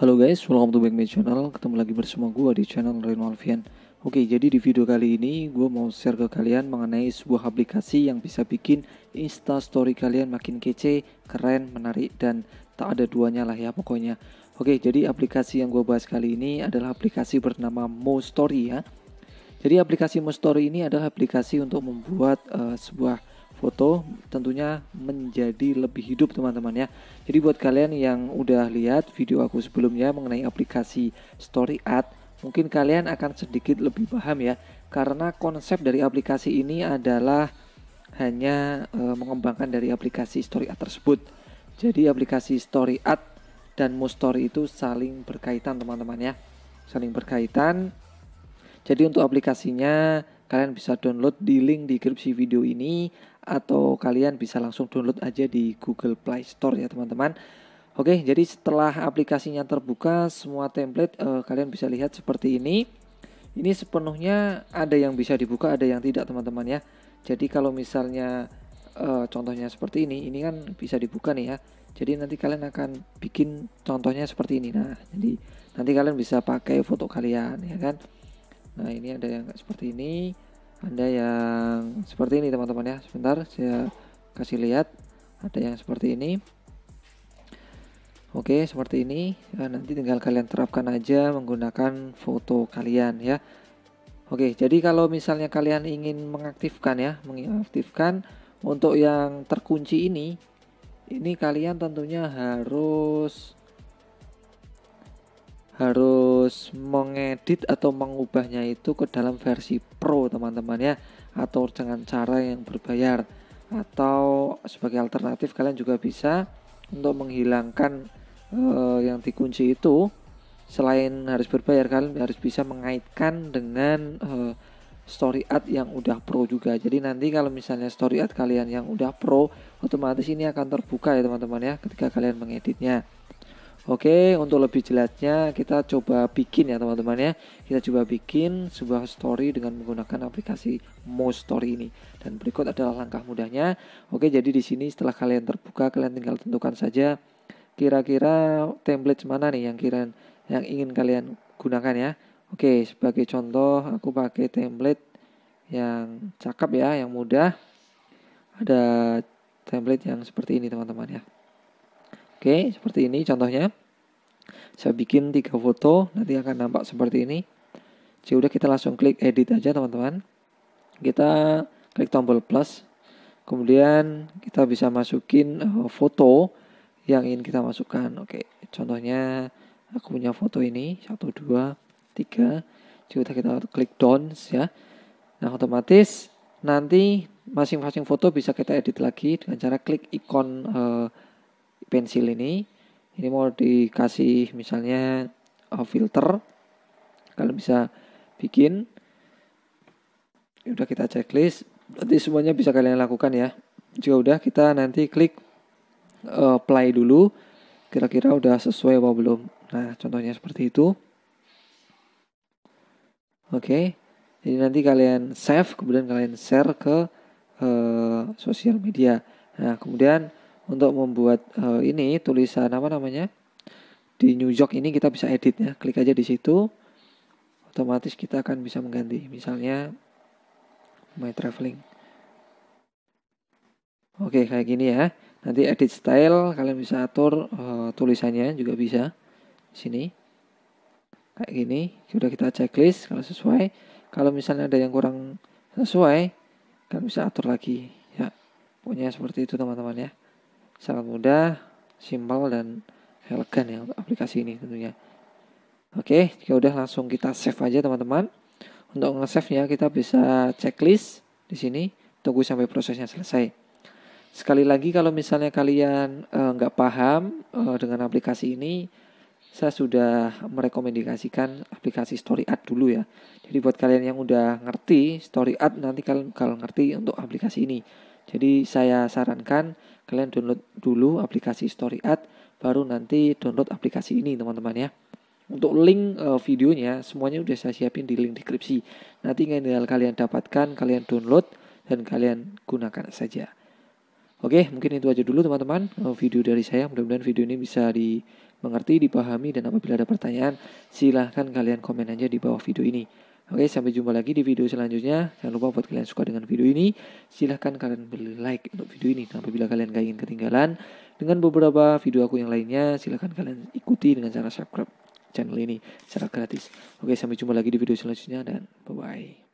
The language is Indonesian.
Halo guys, welcome to back my channel. Ketemu lagi bersama gue di channel Reno Alfian. Oke, jadi di video kali ini gue mau share ke kalian mengenai sebuah aplikasi yang bisa bikin Insta Story kalian makin kece, keren, menarik dan tak ada duanya lah ya pokoknya. Oke, jadi aplikasi yang gue bahas kali ini adalah aplikasi bernama Mo Story ya. Jadi aplikasi Mo Story ini adalah aplikasi untuk membuat uh, sebuah foto tentunya menjadi lebih hidup teman-teman ya. Jadi buat kalian yang udah lihat video aku sebelumnya mengenai aplikasi Story Ad, mungkin kalian akan sedikit lebih paham ya karena konsep dari aplikasi ini adalah hanya e, mengembangkan dari aplikasi Story Ad tersebut. Jadi aplikasi Story Ad dan Mustory itu saling berkaitan teman-teman ya. Saling berkaitan. Jadi untuk aplikasinya Kalian bisa download di link di deskripsi video ini atau kalian bisa langsung download aja di Google Play Store ya teman-teman. Oke, jadi setelah aplikasinya terbuka, semua template eh, kalian bisa lihat seperti ini. Ini sepenuhnya ada yang bisa dibuka, ada yang tidak teman-teman ya. Jadi kalau misalnya eh, contohnya seperti ini, ini kan bisa dibuka nih ya. Jadi nanti kalian akan bikin contohnya seperti ini. Nah, jadi nanti kalian bisa pakai foto kalian ya kan nah ini ada yang seperti ini ada yang seperti ini teman-teman ya sebentar saya kasih lihat ada yang seperti ini oke seperti ini nah, nanti tinggal kalian terapkan aja menggunakan foto kalian ya oke jadi kalau misalnya kalian ingin mengaktifkan ya mengaktifkan untuk yang terkunci ini ini kalian tentunya harus harus mengedit atau mengubahnya itu ke dalam versi pro teman-teman ya atau dengan cara yang berbayar atau sebagai alternatif kalian juga bisa untuk menghilangkan uh, yang dikunci itu selain harus berbayar kalian harus bisa mengaitkan dengan uh, story ad yang udah pro juga jadi nanti kalau misalnya story ad kalian yang udah pro otomatis ini akan terbuka ya teman-teman ya ketika kalian mengeditnya Oke, untuk lebih jelasnya kita coba bikin ya teman-teman ya. Kita coba bikin sebuah story dengan menggunakan aplikasi Mo Story ini. Dan berikut adalah langkah mudahnya. Oke, jadi di sini setelah kalian terbuka, kalian tinggal tentukan saja kira-kira template mana nih yang kira yang ingin kalian gunakan ya. Oke, sebagai contoh aku pakai template yang cakep ya, yang mudah. Ada template yang seperti ini teman-teman ya. Oke, seperti ini contohnya. Saya bikin tiga foto, nanti akan nampak seperti ini. Jadi udah kita langsung klik edit aja teman-teman. Kita klik tombol plus. Kemudian kita bisa masukin eh, foto yang ingin kita masukkan. Oke, contohnya aku punya foto ini satu dua tiga jadi kita klik down ya nah otomatis nanti masing-masing foto bisa kita edit lagi dengan cara klik ikon uh, pensil ini ini mau dikasih misalnya uh, filter kalau bisa bikin udah kita checklist nanti semuanya bisa kalian lakukan ya jika udah kita nanti klik uh, play dulu kira-kira udah sesuai apa belum nah contohnya seperti itu oke okay. jadi nanti kalian save kemudian kalian share ke uh, sosial media nah kemudian untuk membuat uh, ini tulisan apa namanya di New York ini kita bisa edit ya klik aja di situ otomatis kita akan bisa mengganti misalnya my traveling oke kayak gini ya nanti edit style kalian bisa atur uh, tulisannya juga bisa di sini kayak gini sudah kita checklist kalau sesuai kalau misalnya ada yang kurang sesuai kalian bisa atur lagi ya punya seperti itu teman-teman ya sangat mudah, simpel dan elegan ya untuk aplikasi ini tentunya. Oke, jika udah langsung kita save aja teman-teman. Untuk nge-save ya kita bisa checklist di sini, tunggu sampai prosesnya selesai. Sekali lagi kalau misalnya kalian eh, nggak e, paham e, dengan aplikasi ini, saya sudah merekomendasikan aplikasi story Art dulu ya. Jadi buat kalian yang udah ngerti story Art nanti kalian kalau ngerti untuk aplikasi ini. Jadi saya sarankan kalian download dulu aplikasi story ad baru nanti download aplikasi ini teman-teman ya untuk link uh, videonya semuanya udah saya siapin di link deskripsi nanti tinggal kalian dapatkan kalian download dan kalian gunakan saja Oke, mungkin itu aja dulu teman-teman eh, video dari saya. Mudah-mudahan video ini bisa dimengerti, dipahami, dan apabila ada pertanyaan, silahkan kalian komen aja di bawah video ini. Oke, sampai jumpa lagi di video selanjutnya. Jangan lupa buat kalian suka dengan video ini, silahkan kalian beri like untuk video ini. Dan apabila kalian gak ingin ketinggalan dengan beberapa video aku yang lainnya, silahkan kalian ikuti dengan cara subscribe channel ini secara gratis. Oke, sampai jumpa lagi di video selanjutnya dan bye-bye.